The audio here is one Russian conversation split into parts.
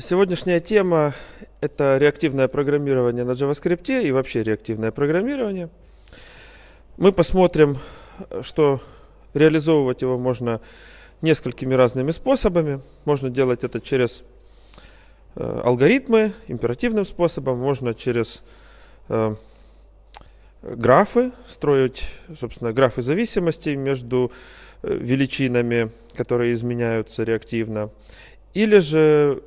Сегодняшняя тема – это реактивное программирование на JavaScript и вообще реактивное программирование. Мы посмотрим, что реализовывать его можно несколькими разными способами. Можно делать это через э, алгоритмы, императивным способом, можно через э, графы, строить, собственно, графы зависимости между э, величинами, которые изменяются реактивно, или же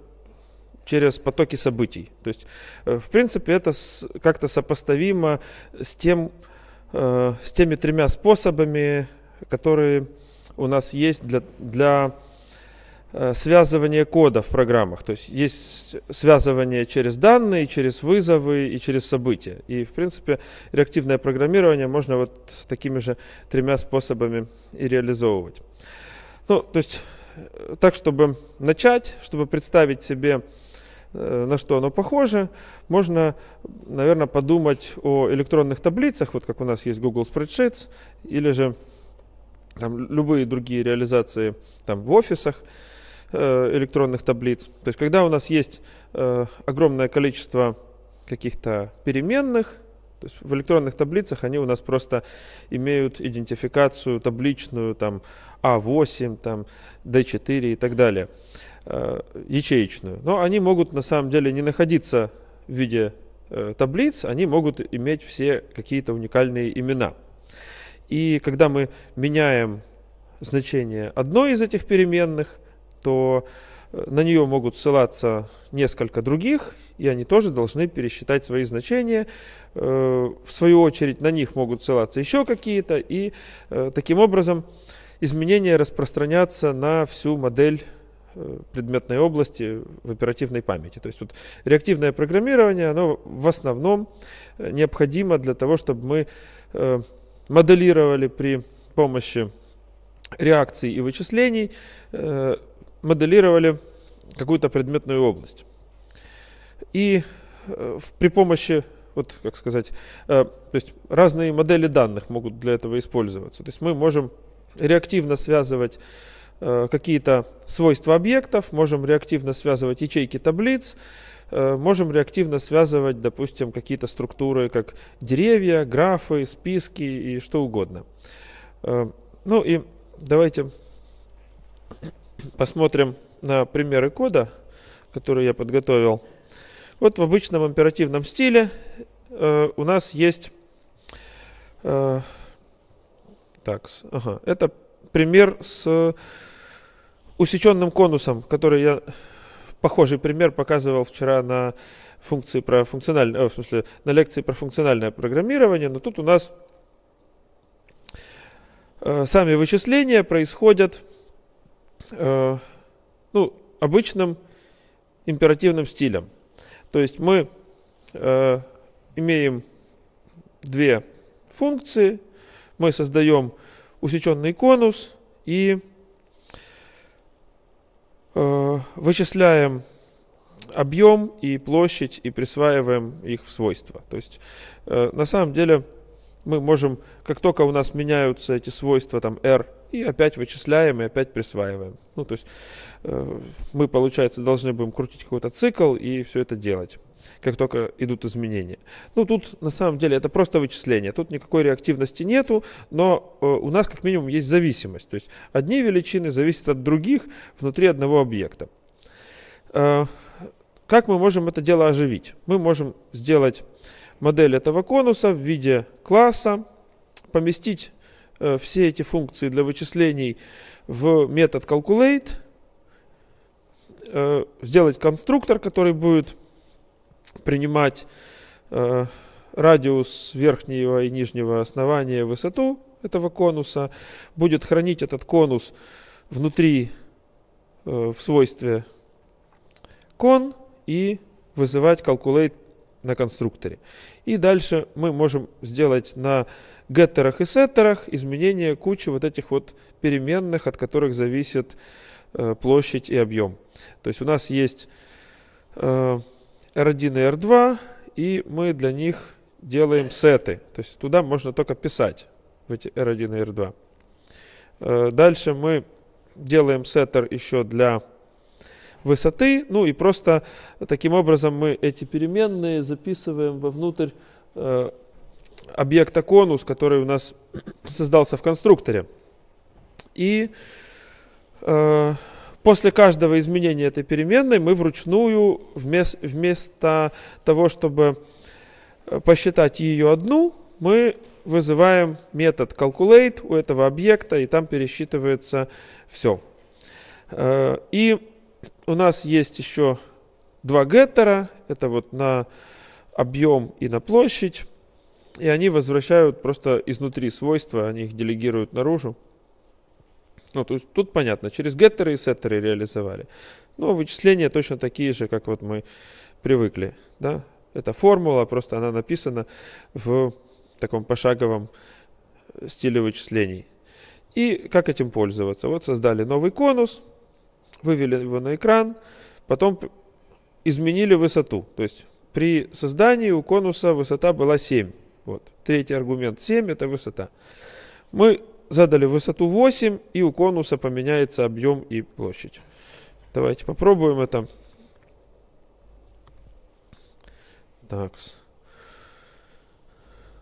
через потоки событий. То есть, э, в принципе, это как-то сопоставимо с, тем, э, с теми тремя способами, которые у нас есть для, для э, связывания кода в программах. То есть есть связывание через данные, через вызовы и через события. И, в принципе, реактивное программирование можно вот такими же тремя способами и реализовывать. Ну, то есть так, чтобы начать, чтобы представить себе Э, на что оно похоже, можно, наверное, подумать о электронных таблицах, вот как у нас есть Google Spreadsheets, или же там, любые другие реализации там, в офисах э, электронных таблиц. То есть, когда у нас есть э, огромное количество каких-то переменных, то есть в электронных таблицах они у нас просто имеют идентификацию табличную, там, А8, там, D4 и так далее э, ячеечную. Но они могут на самом деле не находиться в виде э, таблиц, они могут иметь все какие-то уникальные имена. И когда мы меняем значение одной из этих переменных, то э, на нее могут ссылаться несколько других, и они тоже должны пересчитать свои значения. Э, в свою очередь на них могут ссылаться еще какие-то, и таким образом изменения распространятся на всю модель предметной области в оперативной памяти. То есть вот реактивное программирование, оно в основном э, необходимо для того, чтобы мы э, моделировали при помощи реакций и вычислений, э, моделировали какую-то предметную область. И при помощи вот как сказать, то есть разные модели данных могут для этого использоваться. То есть мы можем реактивно связывать Э, какие-то свойства объектов, можем реактивно связывать ячейки таблиц, э, можем реактивно связывать, допустим, какие-то структуры, как деревья, графы, списки и что угодно. Э, ну и давайте посмотрим на примеры кода, которые я подготовил. Вот в обычном императивном стиле у нас есть... Так, ага, это пример с э, усеченным конусом, который я похожий пример показывал вчера на функции про функциональное, э, в смысле, на лекции про функциональное программирование, но тут у нас э, сами вычисления происходят ну, обычным императивным стилем. То есть мы имеем две функции, мы создаем усеченный конус и э, вычисляем объем и площадь и присваиваем их в свойства. То есть э, на самом деле мы можем, как только у нас меняются эти свойства, там r, и опять вычисляем и опять присваиваем. Ну, то есть э, мы, получается, должны будем крутить какой-то цикл и все это делать как только идут изменения. Ну, тут на самом деле это просто вычисление. Тут никакой реактивности нету, но э, у нас как минимум есть зависимость. То есть одни величины зависят от других внутри одного объекта. Э, как мы можем это дело оживить? Мы можем сделать модель этого конуса в виде класса, поместить э, все эти функции для вычислений в метод calculate, э, сделать конструктор, который будет принимать э, радиус верхнего и нижнего основания, высоту этого конуса, будет хранить этот конус внутри э, в свойстве кон и вызывать calculate на конструкторе. И дальше мы можем сделать на геттерах и сеттерах изменение кучи вот этих вот переменных, от которых зависит э, площадь и объем. То есть у нас есть э, R1 и R2, и мы для них делаем сеты. То есть туда можно только писать, в эти R1 и R2. Э, дальше мы делаем сеттер еще для высоты. Ну и просто таким образом мы эти переменные записываем вовнутрь э, объекта конус, который у нас создался в конструкторе. И э, После каждого изменения этой переменной мы вручную, вместо, вместо того, чтобы э, посчитать ее одну, мы вызываем метод calculate у этого объекта, и там пересчитывается все. Э, и у нас есть еще два геттера, это вот на объем и на площадь, и они возвращают просто изнутри свойства, они их делегируют наружу. Ну, то есть тут понятно, через геттеры и сеттеры реализовали. Но вычисления точно такие же, как вот мы привыкли. Да? Это формула, просто она написана в таком пошаговом э, стиле вычислений. И как этим пользоваться? Вот создали новый конус, вывели его на экран, потом изменили высоту. То есть при создании у конуса высота была 7. Вот. Третий аргумент 7 это высота. Мы задали высоту 8, и у конуса поменяется объем и площадь. Давайте попробуем это. Так.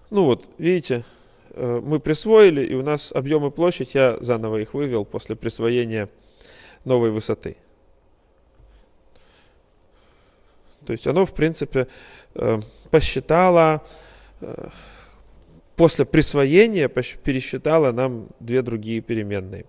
Ну вот, видите, э, мы присвоили, и у нас объем и площадь, я заново их вывел после присвоения новой высоты. То есть оно, в принципе, э, посчитало э, после присвоения пересчитала нам две другие переменные.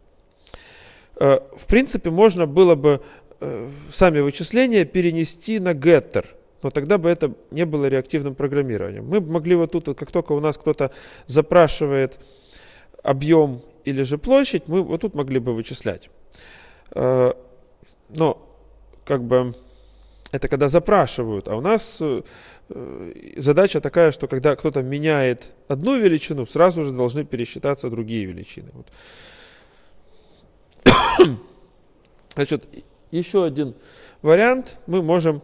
Э, в принципе, можно было бы э, сами вычисления перенести на геттер, но тогда бы это не было реактивным программированием. Мы могли вот тут, как только у нас кто-то запрашивает объем или же площадь, мы вот тут могли бы вычислять. Э, но как бы это когда запрашивают. А у нас э, э, задача такая, что когда кто-то меняет одну величину, сразу же должны пересчитаться другие величины. Вот. Значит, еще один вариант. Мы можем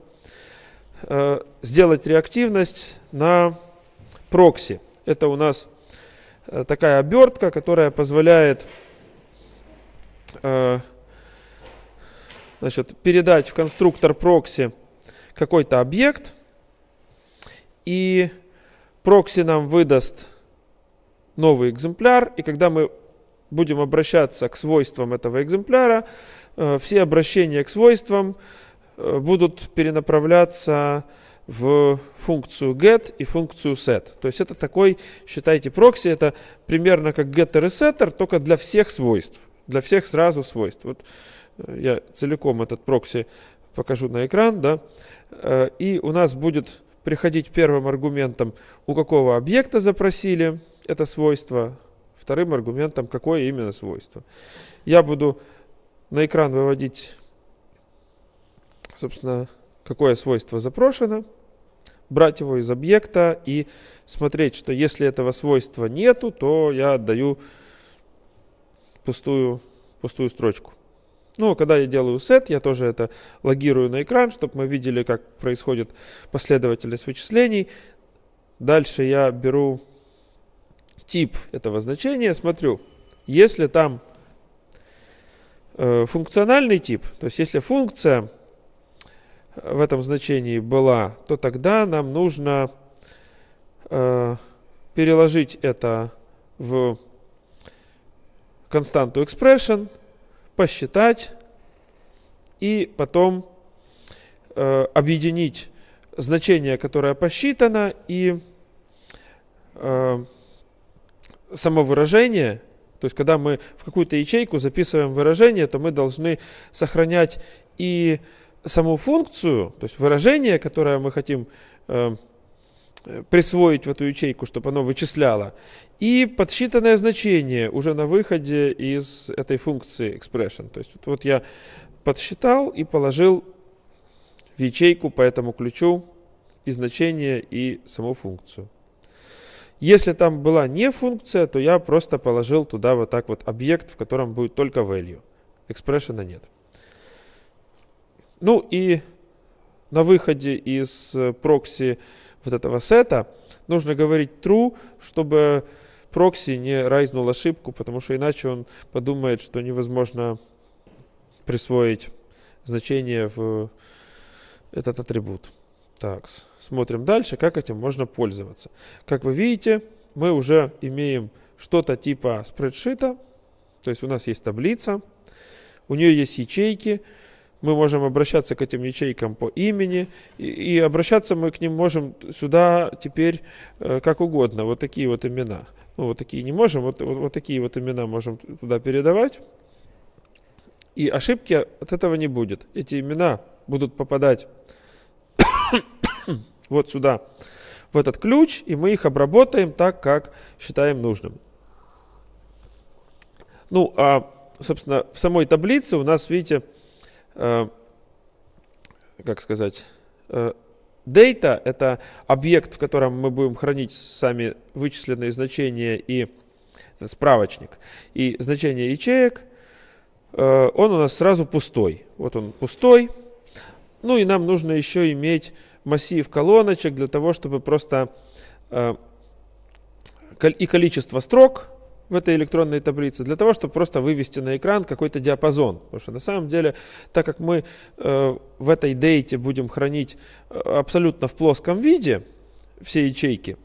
э, сделать реактивность на прокси. Это у нас э, такая обертка, которая позволяет э, значит, передать в конструктор прокси какой-то объект, и прокси нам выдаст новый экземпляр, и когда мы будем обращаться к свойствам этого экземпляра, э, все обращения к свойствам э, будут перенаправляться в функцию get и функцию set. То есть это такой, считайте, прокси, это примерно как getter и setter, только для всех свойств, для всех сразу свойств. Вот э, я целиком этот прокси покажу на экран, да. Э, и у нас будет приходить первым аргументом, у какого объекта запросили это свойство, вторым аргументом, какое именно свойство. Я буду на экран выводить, собственно, какое свойство запрошено, брать его из объекта и смотреть, что если этого свойства нету, то я отдаю пустую, пустую строчку. Ну, когда я делаю сет, я тоже это логирую на экран, чтобы мы видели, как происходит последовательность вычислений. Дальше я беру тип этого значения, смотрю, если там э, функциональный тип, то есть если функция в этом значении была, то тогда нам нужно э, переложить это в константу expression – посчитать и потом э, объединить значение, которое посчитано, и э, само выражение. То есть, когда мы в какую-то ячейку записываем выражение, то мы должны сохранять и саму функцию, то есть выражение, которое мы хотим э, Э, присвоить в эту ячейку, чтобы оно вычисляло. И подсчитанное значение уже на выходе из этой функции expression. То есть вот, вот я подсчитал и положил в ячейку по этому ключу и значение, и саму функцию. Если там была не функция, то я просто положил туда вот так вот объект, в котором будет только value. Экспрессиона нет. Ну и на выходе из э, прокси вот этого сета нужно говорить true, чтобы прокси не райзнул ошибку, потому что иначе он подумает, что невозможно присвоить значение в этот атрибут. Так, смотрим дальше, как этим можно пользоваться. Как вы видите, мы уже имеем что-то типа спредшита, то есть у нас есть таблица, у нее есть ячейки, мы можем обращаться к этим ячейкам по имени, и, и обращаться мы к ним можем сюда теперь э, как угодно, вот такие вот имена. Ну, вот такие не можем, вот, вот, вот такие вот имена можем туда передавать. И ошибки от этого не будет. Эти имена будут попадать вот сюда, в этот ключ, и мы их обработаем так, как считаем нужным. Ну, а, собственно, в самой таблице у нас, видите, Э, как сказать, э, это объект, в котором мы будем хранить сами вычисленные значения и справочник. И значение ячеек, э, он у нас сразу пустой. Вот он пустой. Ну и нам нужно еще иметь массив колоночек для того, чтобы просто э, и количество строк в этой электронной таблице для того, чтобы просто вывести на экран какой-то диапазон. Потому что на самом деле, так как мы э, в этой дейте будем хранить э, абсолютно в плоском виде все ячейки,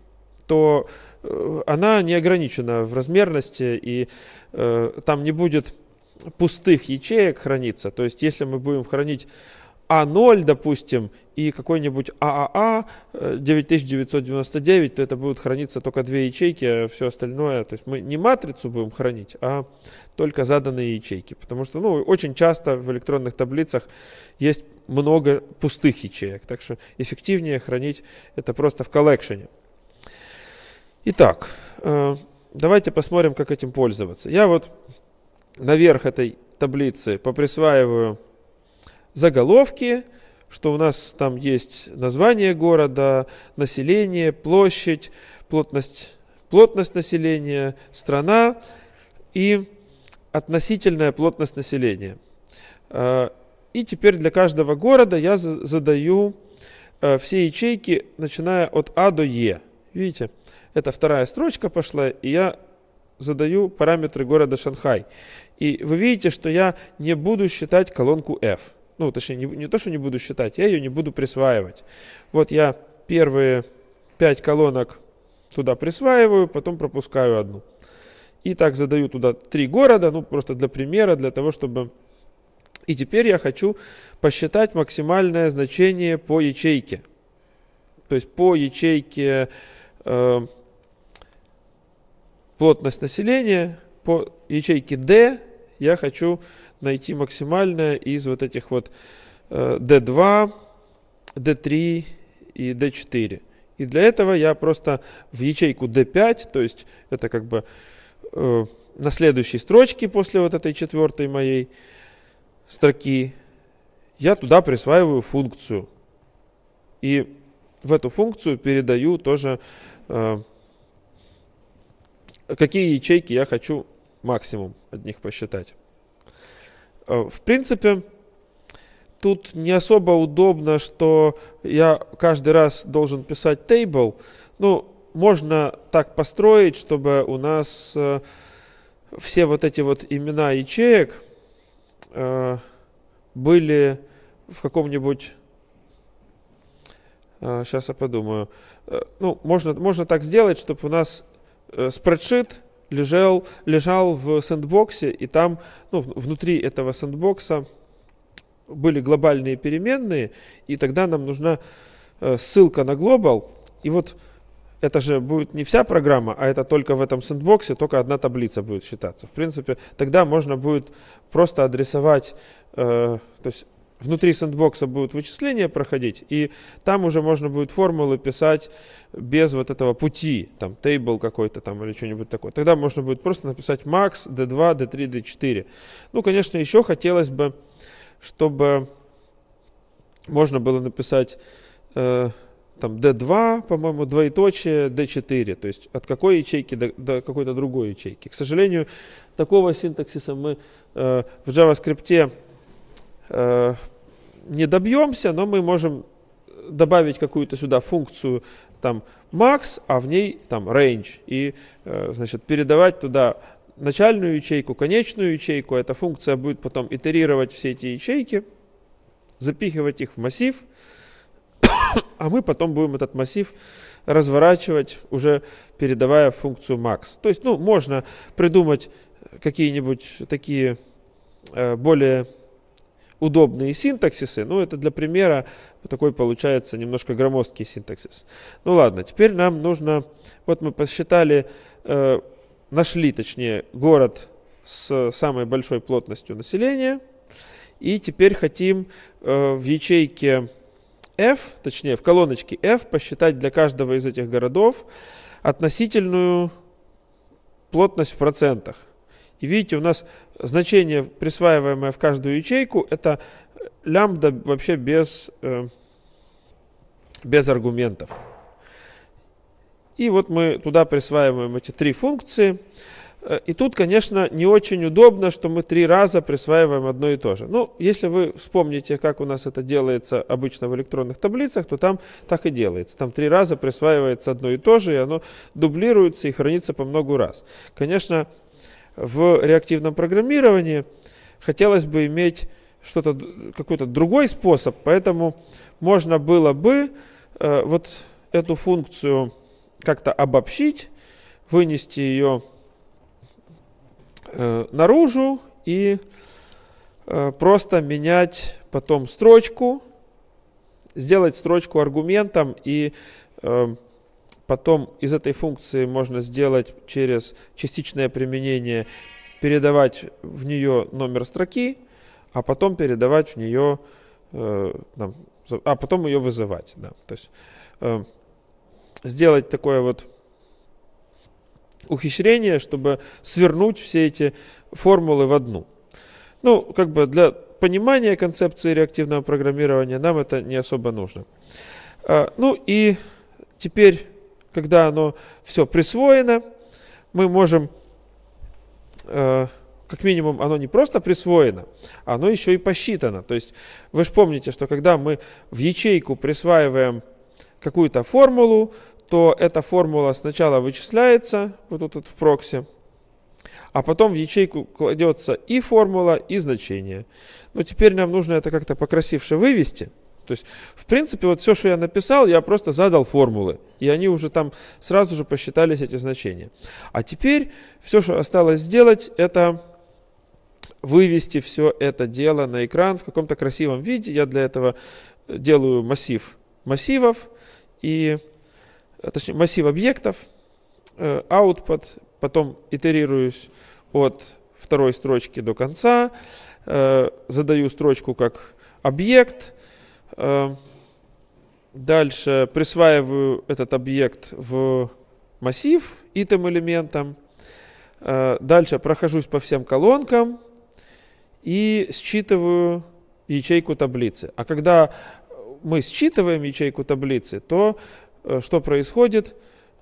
то э, она не ограничена в размерности и э, там не будет пустых ячеек храниться. То есть если мы будем хранить а0, допустим, и какой-нибудь ААА 9999, а а, э, то это будут храниться только две ячейки, а все остальное, то есть мы не матрицу будем хранить, а только заданные ячейки, потому что, ну, очень часто в электронных таблицах есть много пустых ячеек, так что эффективнее хранить это просто в коллекшене. Итак, э, давайте посмотрим, как этим пользоваться. Я вот наверх этой таблицы поприсваиваю заголовки, что у нас там есть название города, население, площадь, плотность, плотность населения, страна и относительная плотность населения. А, и теперь для каждого города я задаю а, все ячейки, начиная от А до Е. Видите, это вторая строчка пошла, и я задаю параметры города Шанхай. И вы видите, что я не буду считать колонку F ну, точнее, не, не то, что не буду считать, я ее не буду присваивать. Вот я первые пять колонок туда присваиваю, потом пропускаю одну. И так задаю туда три города, ну, просто для примера, для того, чтобы... И теперь я хочу посчитать максимальное значение по ячейке. То есть по ячейке э, плотность населения, по ячейке D я хочу найти максимальное из вот этих вот D2, э, D3 и D4. И для этого я просто в ячейку D5, то есть это как бы э, на следующей строчке после вот этой четвертой моей строки, я туда присваиваю функцию. И в эту функцию передаю тоже, э, какие ячейки я хочу максимум от них посчитать. Э, в принципе, тут не особо удобно, что я каждый раз должен писать table. Ну, можно так построить, чтобы у нас э, все вот эти вот имена ячеек э, были в каком-нибудь... сейчас я подумаю. Ну, можно, можно так сделать, чтобы у нас спредшит лежал, лежал в сэндбоксе, и там, ну, внутри этого сэндбокса были глобальные переменные, и тогда нам нужна э, ссылка на глобал. И вот это же будет не вся программа, а это только в этом сэндбоксе, только одна таблица будет считаться. В принципе, тогда можно будет просто адресовать, э, то есть Внутри сэндбокса будут вычисления проходить, и там уже можно будет формулы писать без вот этого пути, там, тейбл какой-то там или что-нибудь такое. Тогда можно будет просто написать max, d2, d3, d4. Ну, конечно, еще хотелось бы, чтобы можно было написать э, там D2, по-моему, двоеточие, D4, то есть от какой ячейки до, до какой-то другой ячейки. К сожалению, такого синтаксиса мы э, в JavaScript э, не добьемся, но мы можем добавить какую-то сюда функцию там max, а в ней там range. И э, значит, передавать туда начальную ячейку, конечную ячейку. Эта функция будет потом итерировать все эти ячейки, запихивать их в массив, а мы потом будем этот массив разворачивать, уже передавая функцию max. То есть, ну, можно придумать какие-нибудь такие э, более удобные синтаксисы. Ну, это для примера такой получается немножко громоздкий синтаксис. Ну ладно, теперь нам нужно... Вот мы посчитали, э, нашли, точнее, город с самой большой плотностью населения. И теперь хотим э, в ячейке F, точнее, в колоночке F посчитать для каждого из этих городов относительную плотность в процентах. И видите, у нас значение, присваиваемое в каждую ячейку, это лямбда вообще без, э, без аргументов. И вот мы туда присваиваем эти три функции. Э, и тут, конечно, не очень удобно, что мы три раза присваиваем одно и то же. Ну, если вы вспомните, как у нас это делается обычно в электронных таблицах, то там так и делается. Там три раза присваивается одно и то же, и оно дублируется и хранится по много раз. Конечно, в реактивном программировании хотелось бы иметь что-то, какой-то другой способ, поэтому можно было бы э, вот эту функцию как-то обобщить, вынести ее э, наружу и э, просто менять потом строчку, сделать строчку аргументом и э, Потом из этой функции можно сделать через частичное применение, передавать в нее номер строки, а потом передавать в нее, э, там, а потом ее вызывать. Да. То есть э, сделать такое вот ухищрение, чтобы свернуть все эти формулы в одну. Ну, как бы для понимания концепции реактивного программирования нам это не особо нужно. Э, ну и теперь когда оно все присвоено, мы можем, э, как минимум, оно не просто присвоено, а оно еще и посчитано. То есть вы же помните, что когда мы в ячейку присваиваем какую-то формулу, то эта формула сначала вычисляется вот тут вот в проксе, а потом в ячейку кладется и формула, и значение. Но ну, теперь нам нужно это как-то покрасивше вывести – то есть, в принципе, вот все, что я написал, я просто задал формулы. И они уже там сразу же посчитались эти значения. А теперь все, что осталось сделать, это вывести все это дело на экран в каком-то красивом виде. Я для этого э, делаю массив массивов и, э, точнее, массив объектов, э, output, потом итерируюсь от второй строчки до конца, задаю строчку как объект, Эм, дальше присваиваю этот объект в массив item элементом. Э, дальше прохожусь по всем колонкам и считываю ячейку таблицы. А когда мы считываем ячейку таблицы, то э, что происходит?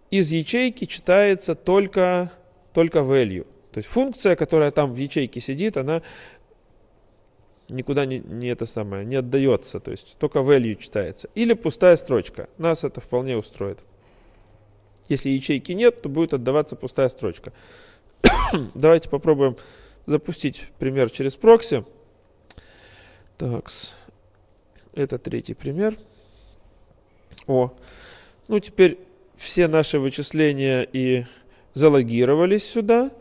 Из ячейки читается только, только value. То есть функция, которая там в ячейке сидит, она никуда не, не это самое, не отдается, то есть только value читается. Или пустая строчка, нас это вполне устроит. Если ячейки нет, то будет отдаваться пустая строчка. Давайте попробуем запустить пример через прокси. Так, это третий пример. О, ну теперь все наши вычисления и залогировались сюда.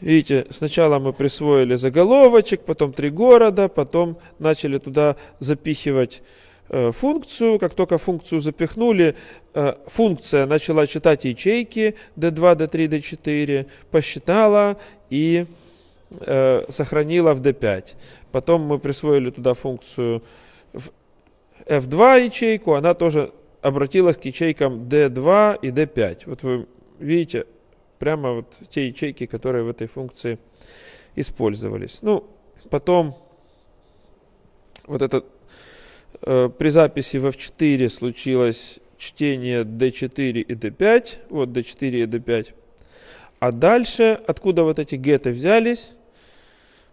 Видите, сначала мы присвоили заголовочек, потом три города, потом начали туда запихивать э, функцию. Как только функцию запихнули, э, функция начала читать ячейки D2, D3, D4, посчитала и э, сохранила в D5. Потом мы присвоили туда функцию F2 ячейку, она тоже обратилась к ячейкам D2 и D5. Вот вы видите, прямо вот те ячейки, которые в этой функции использовались. Ну, потом вот это э, при записи в F4 случилось чтение D4 и D5, вот D4 и D5. А дальше, откуда вот эти геты взялись,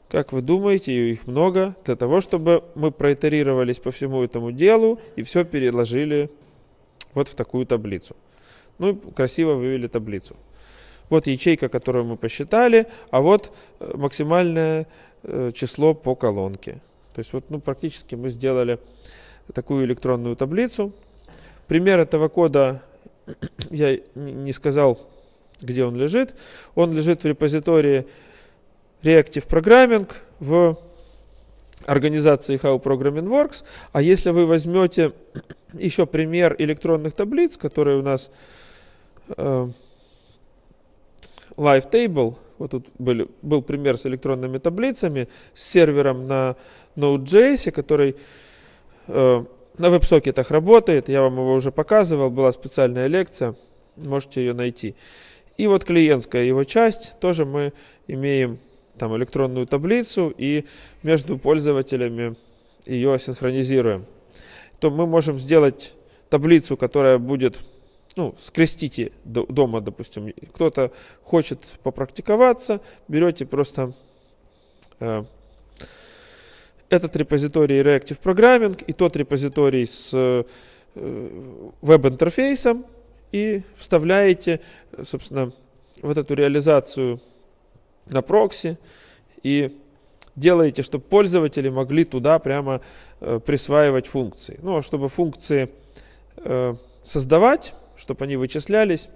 как вы думаете, их много, для того, чтобы мы проитерировались по всему этому делу и все переложили вот в такую таблицу. Ну красиво вывели таблицу. Вот ячейка, которую мы посчитали, а вот э, максимальное э, число по колонке. То есть вот ну, практически мы сделали такую электронную таблицу. Пример этого кода я не сказал, где он лежит. Он лежит в репозитории Reactive Programming в организации How Programming Works. А если вы возьмете еще пример электронных таблиц, которые у нас э, Lifetable, вот тут были, был пример с электронными таблицами, с сервером на Node.js, который э, на веб-сокетах работает, я вам его уже показывал, была специальная лекция, можете ее найти. И вот клиентская его часть, тоже мы имеем там электронную таблицу и между пользователями ее синхронизируем. То мы можем сделать таблицу, которая будет ну, скрестите дома, допустим, кто-то хочет попрактиковаться, берете просто э, этот репозиторий Reactive Programming и тот репозиторий с э, веб-интерфейсом и вставляете, собственно, вот эту реализацию на прокси и делаете, чтобы пользователи могли туда прямо э, присваивать функции. Ну, а чтобы функции э, создавать, чтобы они вычислялись,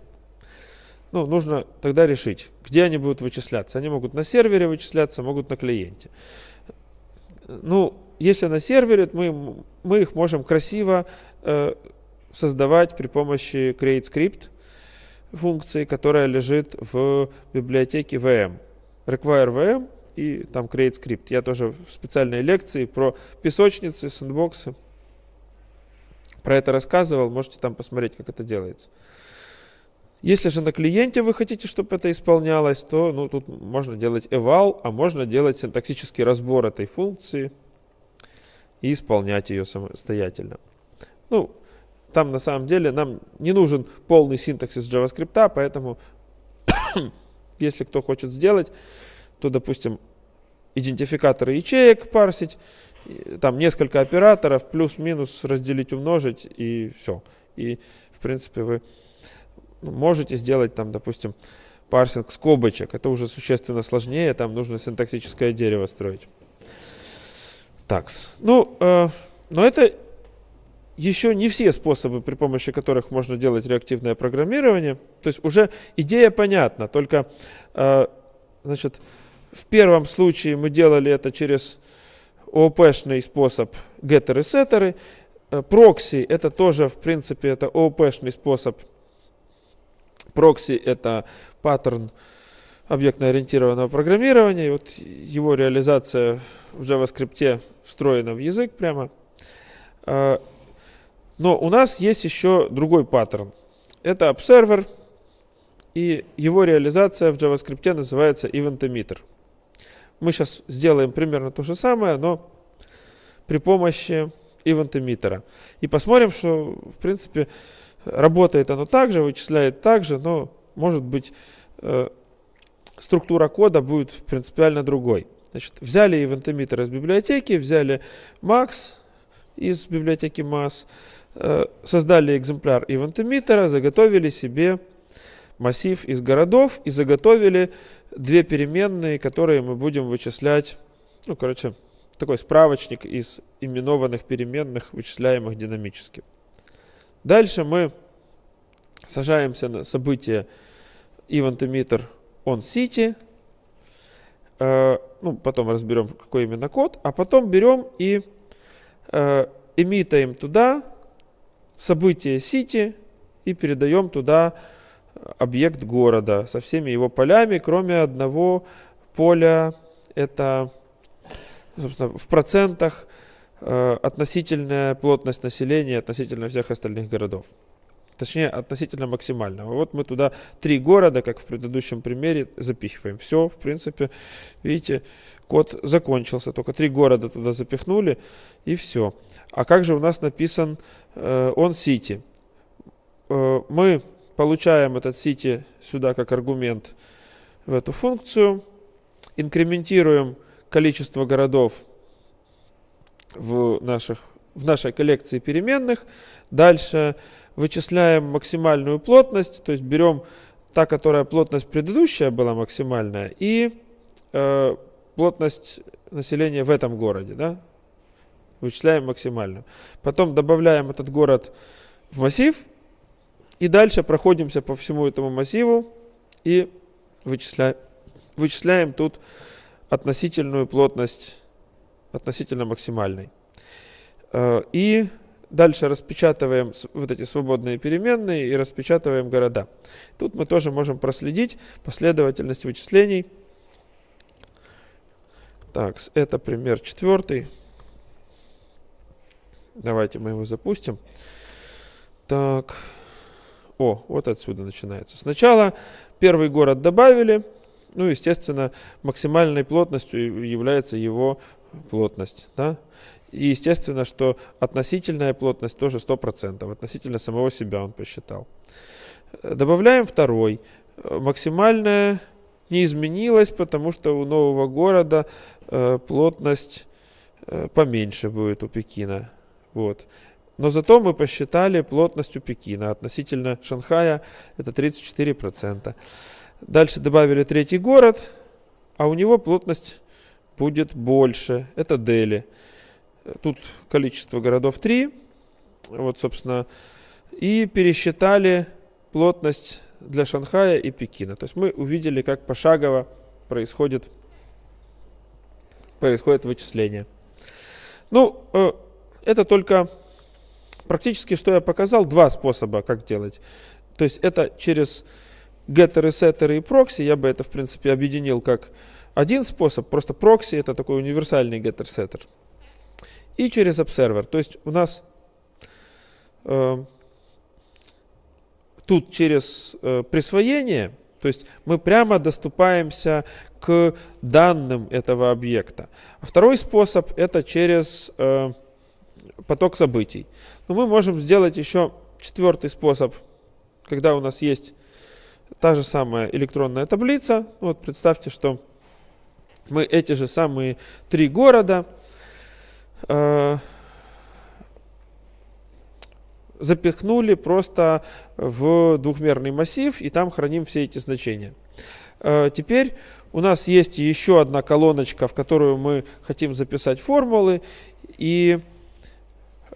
ну, нужно тогда решить, где они будут вычисляться. Они могут на сервере вычисляться, могут на клиенте. Ну, если на сервере, мы, мы их можем красиво э, создавать при помощи create script функции, которая лежит в библиотеке VM. Require VM и там create script. Я тоже в специальной лекции про песочницы, сэндбоксы про это рассказывал, можете там посмотреть, как это делается. Если же на клиенте вы хотите, чтобы это исполнялось, то ну, тут можно делать eval, а можно делать синтаксический разбор этой функции и исполнять ее самостоятельно. Ну, там на самом деле нам не нужен полный синтаксис JavaScript, поэтому если кто хочет сделать, то, допустим, идентификаторы ячеек парсить, там несколько операторов, плюс-минус разделить, умножить и все. И, в принципе, вы можете сделать там, допустим, парсинг скобочек. Это уже существенно сложнее, там нужно синтаксическое дерево строить. Такс. Ну, э, но это еще не все способы, при помощи которых можно делать реактивное программирование. То есть уже идея понятна, только, э, значит, в первом случае мы делали это через ООПшный способ геттеры сеттеры э, Прокси – это тоже, в принципе, это ООПшный способ. Прокси – это паттерн объектно-ориентированного программирования. И вот его реализация в JavaScript встроена в язык прямо. Э, но у нас есть еще другой паттерн. Это обсервер, и его реализация в JavaScript называется event emitter – мы сейчас сделаем примерно то же самое, но при помощи ивент И посмотрим, что, в принципе, работает оно также, вычисляет так же, но, может быть, э, структура кода будет принципиально другой. Значит, взяли event из библиотеки, взяли max из библиотеки mass, э, создали экземпляр event заготовили себе массив из городов и заготовили две переменные, которые мы будем вычислять, ну, короче, такой справочник из именованных переменных, вычисляемых динамически. Дальше мы сажаемся на событие event emitter on city, э, ну, потом разберем, какой именно код, а потом берем и э, имитаем туда событие city и передаем туда объект города со всеми его полями, кроме одного поля, это, собственно, в процентах э, относительная плотность населения относительно всех остальных городов. Точнее, относительно максимального. Вот мы туда три города, как в предыдущем примере, запихиваем. Все, в принципе, видите, код закончился. Только три города туда запихнули, и все. А как же у нас написан он э, сити? Э, мы Получаем этот city сюда как аргумент в эту функцию. Инкрементируем количество городов в, наших, в нашей коллекции переменных. Дальше вычисляем максимальную плотность, то есть берем та, которая плотность предыдущая была максимальная, и э, плотность населения в этом городе, да, вычисляем максимальную. Потом добавляем этот город в массив, и дальше проходимся по всему этому массиву и вычисляем, вычисляем тут относительную плотность, относительно максимальной. Э, и дальше распечатываем вот эти свободные переменные и распечатываем города. Тут мы тоже можем проследить последовательность вычислений. Так, это пример четвертый. Давайте мы его запустим. Так. О, вот отсюда начинается. Сначала первый город добавили, ну, естественно, максимальной плотностью является его плотность, да? И естественно, что относительная плотность тоже 100%, относительно самого себя он посчитал. Добавляем второй. Максимальная не изменилась, потому что у нового города э, плотность э, поменьше будет у Пекина. Вот. Но зато мы посчитали плотность у Пекина относительно Шанхая, это 34%. Дальше добавили третий город, а у него плотность будет больше, это Дели. Тут количество городов 3, вот, собственно, и пересчитали плотность для Шанхая и Пекина. То есть мы увидели, как пошагово происходит, происходит вычисление. Ну, э, это только Практически, что я показал, два способа, как делать. То есть это через геттеры, сеттеры и прокси, я бы это, в принципе, объединил как один способ, просто прокси это такой универсальный геттер-сеттер. И через обсервер, то есть у нас э, тут через э, присвоение, то есть мы прямо доступаемся к данным этого объекта. А второй способ это через... Э, поток событий. Но мы можем сделать еще четвертый способ, когда у нас есть та же самая электронная таблица. Ну вот представьте, что мы эти же самые три города э, запихнули просто в двухмерный массив и там храним все эти значения. Э, теперь у нас есть еще одна колоночка, в которую мы хотим записать формулы и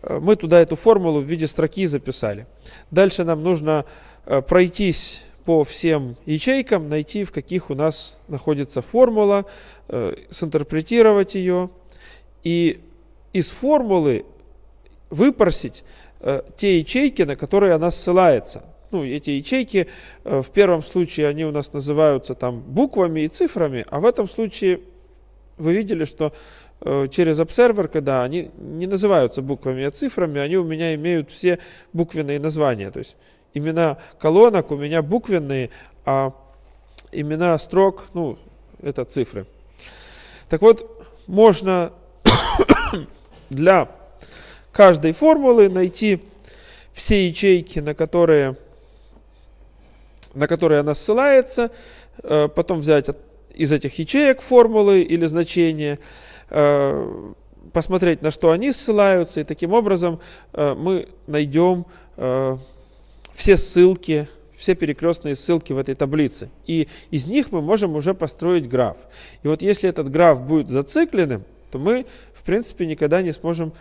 Э, мы туда эту формулу в виде строки записали. Дальше нам нужно э, пройтись по всем ячейкам, найти, в каких у нас находится формула, э, синтерпретировать ее и из формулы выпросить те ячейки, на которые она ссылается. Ну, эти ячейки в первом случае они у нас называются там буквами и цифрами, а в этом случае вы видели, что Э, через обсерверка, да, они не называются буквами, а цифрами, они у меня имеют все буквенные названия. То есть имена колонок у меня буквенные, а имена строк, ну, это цифры. Так вот, можно для каждой формулы найти все ячейки, на которые, на которые она ссылается, э, потом взять из этих ячеек формулы или значения, Э, посмотреть, на что они ссылаются, и таким образом э, мы найдем э, все ссылки, все перекрестные ссылки в этой таблице. И из них мы можем уже построить граф. И вот если этот граф будет зацикленным, то мы, в принципе, никогда не сможем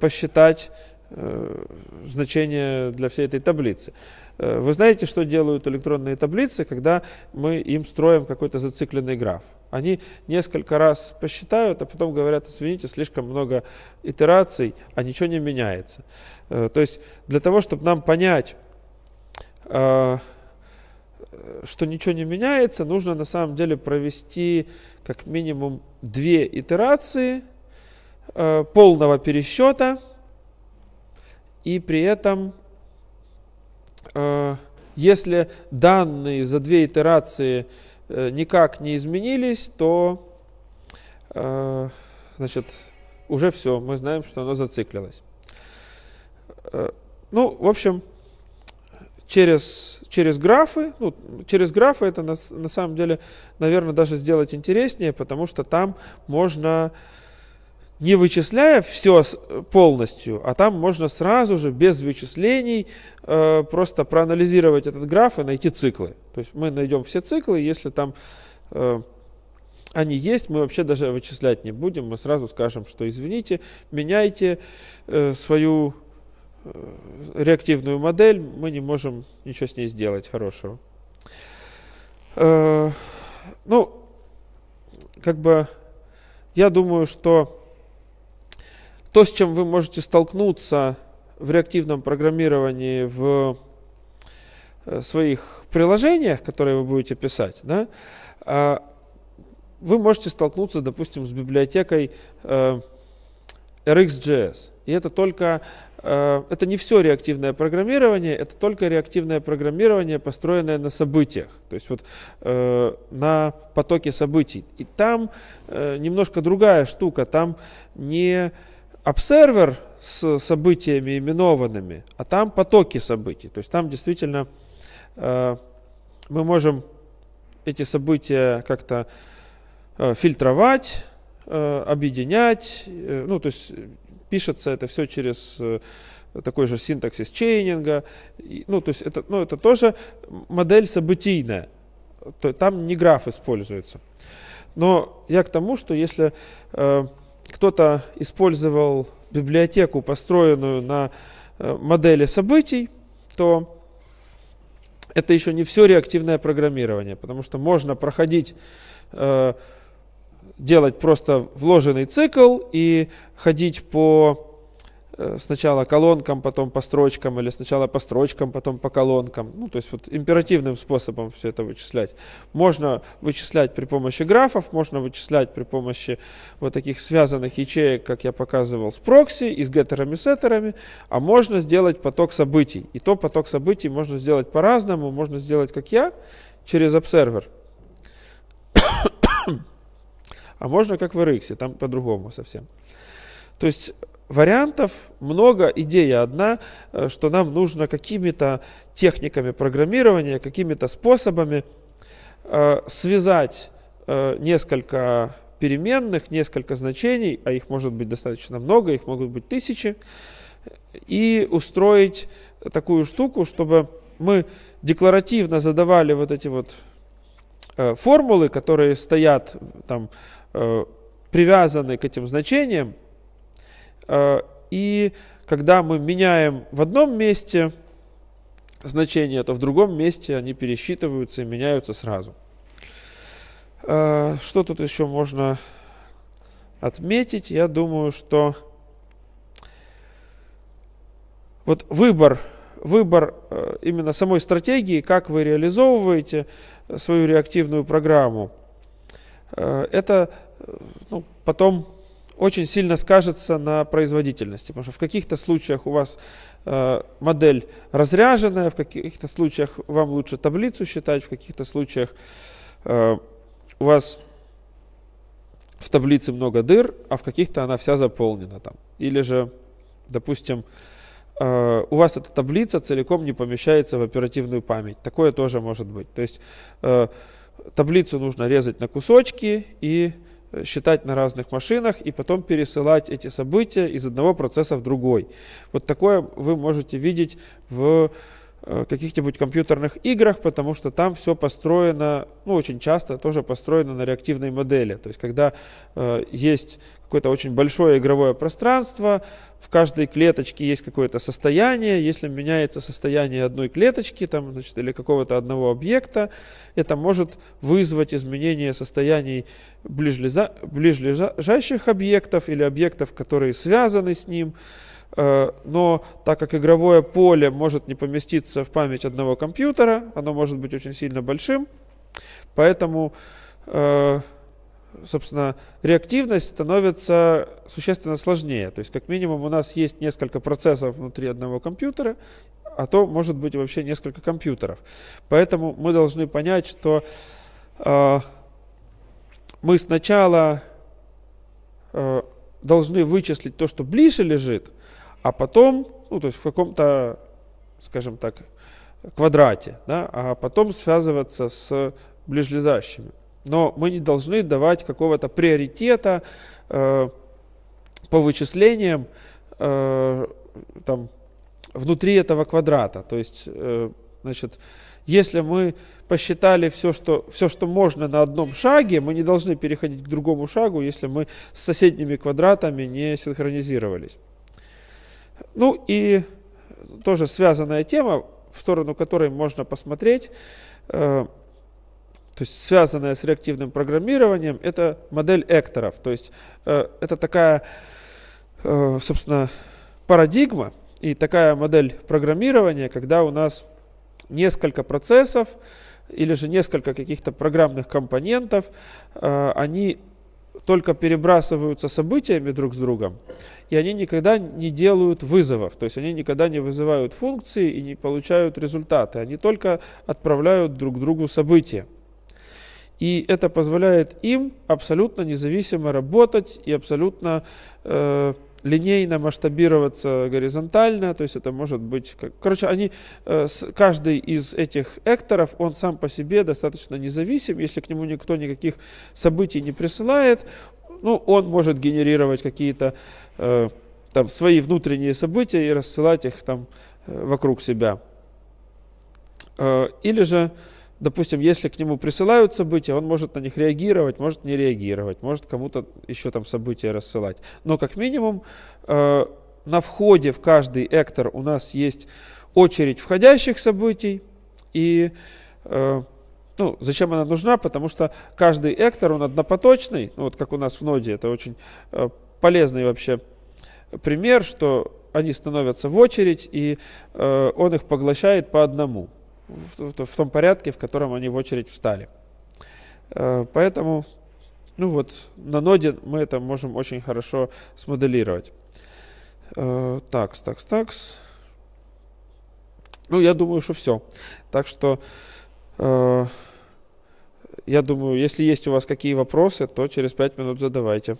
посчитать Э, значение для всей этой таблицы. Э, вы знаете, что делают электронные таблицы, когда мы им строим какой-то зацикленный граф? Они несколько раз посчитают, а потом говорят, извините, слишком много итераций, а ничего не меняется. Э, то есть для того, чтобы нам понять, что ничего не меняется, нужно на самом деле провести как минимум две итерации полного пересчета – и при этом, э, если данные за две итерации э, никак не изменились, то э, значит, уже все, мы знаем, что оно зациклилось. Ну, в общем, через, через графы, ну, через графы это на, на самом деле, наверное, даже сделать интереснее, потому что там можно не вычисляя все э, полностью, а там можно сразу же без вычислений э, просто проанализировать этот граф и найти циклы. То есть мы найдем все циклы, если там э, они есть, мы вообще даже вычислять не будем, мы сразу скажем, что извините, меняйте э, свою э, реактивную модель, мы не можем ничего с ней сделать хорошего. Э, ну, как бы я думаю, что то, с чем вы можете столкнуться в реактивном программировании в э, своих приложениях, которые вы будете писать, да, а, вы можете столкнуться, допустим, с библиотекой э, RxJS. И это только э, это не все реактивное программирование, это только реактивное программирование, построенное на событиях, то есть вот э, на потоке событий. И там э, немножко другая штука, там не обсервер с событиями именованными, а там потоки событий. То есть там действительно э, мы можем эти события как-то э, фильтровать, э, объединять. ну, то есть пишется это все через такой же синтаксис чейнинга. ну, то есть это, ну, это тоже модель событийная. То, там не граф используется. Но я к тому, что если кто-то использовал библиотеку, построенную на э, модели событий, то это еще не все реактивное программирование, потому что можно проходить, э, делать просто вложенный цикл и ходить по Э, сначала колонкам, потом по строчкам, или сначала по строчкам, потом по колонкам. Ну, то есть вот императивным способом все это вычислять. Можно вычислять при помощи графов, можно вычислять при помощи вот таких связанных ячеек, как я показывал, с прокси и с геттерами, сеттерами, а можно сделать поток событий. И то поток событий можно сделать по-разному, можно сделать, как я, через обсервер. а можно как в RX, там по-другому совсем. То есть вариантов много, идея одна, э, что нам нужно какими-то техниками программирования, какими-то способами э, связать э, несколько переменных, несколько значений, а их может быть достаточно много, их могут быть тысячи, и устроить такую штуку, чтобы мы декларативно задавали вот эти вот формулы, которые стоят там привязаны к этим значениям, Э, и когда мы меняем в одном месте значение, то в другом месте они пересчитываются и меняются сразу. Э, что тут еще можно отметить? Я думаю, что вот выбор, выбор э, именно самой стратегии, как вы реализовываете свою реактивную программу, это ну, потом очень сильно скажется на производительности, потому что в каких-то случаях у вас э, модель разряженная, в каких-то случаях вам лучше таблицу считать, в каких-то случаях э, у вас в таблице много дыр, а в каких-то она вся заполнена там. Или же, допустим, э, у вас эта таблица целиком не помещается в оперативную память. Такое тоже может быть. То есть э, таблицу нужно резать на кусочки и считать на разных машинах и потом пересылать эти события из одного процесса в другой. Вот такое вы можете видеть в Э, каких-нибудь компьютерных играх, потому что там все построено, ну, очень часто тоже построено на реактивной модели. То есть, когда э, есть какое-то очень большое игровое пространство, в каждой клеточке есть какое-то состояние, если меняется состояние одной клеточки там, значит, или какого-то одного объекта, это может вызвать изменение состояний ближлежа- ближлежащих объектов или объектов, которые связаны с ним. Э, но так как игровое поле может не поместиться в память одного компьютера, оно может быть очень сильно большим, поэтому, э, собственно, реактивность становится существенно сложнее. То есть, как минимум, у нас есть несколько процессов внутри одного компьютера, а то может быть вообще несколько компьютеров. Поэтому мы должны понять, что э, мы сначала должны вычислить то, что ближе лежит – а потом, ну, то есть в каком-то, скажем так, квадрате, да, а потом связываться с ближлежащими. Но мы не должны давать какого-то приоритета э, по вычислениям э, там, внутри этого квадрата. То есть, э, значит, если мы посчитали все что, все, что можно на одном шаге, мы не должны переходить к другому шагу, если мы с соседними квадратами не синхронизировались. Ну и тоже связанная тема, в сторону которой можно посмотреть, э, то есть связанная с реактивным программированием, это модель экторов. То есть э, это такая, э, собственно, парадигма и такая модель программирования, когда у нас несколько процессов или же несколько каких-то программных компонентов, они только перебрасываются событиями друг с другом, и они никогда не делают вызовов, то есть они никогда не вызывают функции и не получают результаты, они только отправляют друг другу события. И это позволяет им абсолютно независимо работать и абсолютно э, линейно масштабироваться горизонтально, то есть это может быть... Как... Короче, они, э, каждый из этих экторов, он сам по себе достаточно независим, если к нему никто никаких событий не присылает, ну, он может генерировать какие-то э, там свои внутренние события и рассылать их там э, вокруг себя. или же допустим, если к нему присылают события, он может на них реагировать, может не реагировать, может кому-то еще там события рассылать. Но как минимум э, на входе в каждый эктор у нас есть очередь входящих событий и э, ну, зачем она нужна? Потому что каждый эктор, он однопоточный, ну, вот как у нас в ноде, это очень э, полезный вообще пример, что они становятся в очередь, и э, он их поглощает по одному в, в том порядке, в котором они в очередь встали. Э, поэтому ну вот, на ноде мы это можем очень хорошо смоделировать. Э, такс, такс, такс. Ну, я думаю, что все. Так что, э, я думаю, если есть у вас какие вопросы, то через 5 минут задавайте.